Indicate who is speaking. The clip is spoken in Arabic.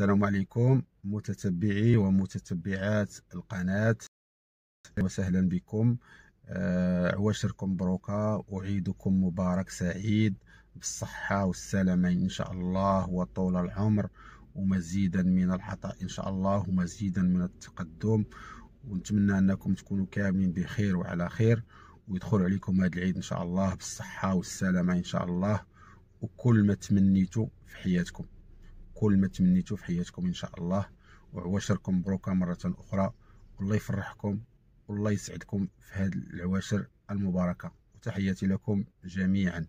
Speaker 1: السلام عليكم متتبعي
Speaker 2: ومتتبعات القناة وسهلا بكم آه، عواشركم مبروكة أعيدكم مبارك سعيد بالصحة والسلامة إن شاء الله وطول العمر ومزيدا من العطاء إن شاء الله ومزيدا من التقدم ونتمنى أنكم تكونوا كاملين بخير وعلى خير ويدخل عليكم هذا العيد إن شاء الله بالصحة والسلامة إن شاء الله وكل ما تمنيتوا في حياتكم كل ما تمنيتو في حياتكم ان شاء الله وعواشركم مبروكه مره اخرى والله يفرحكم والله يسعدكم في هذه العواشر المباركه وتحياتي لكم جميعا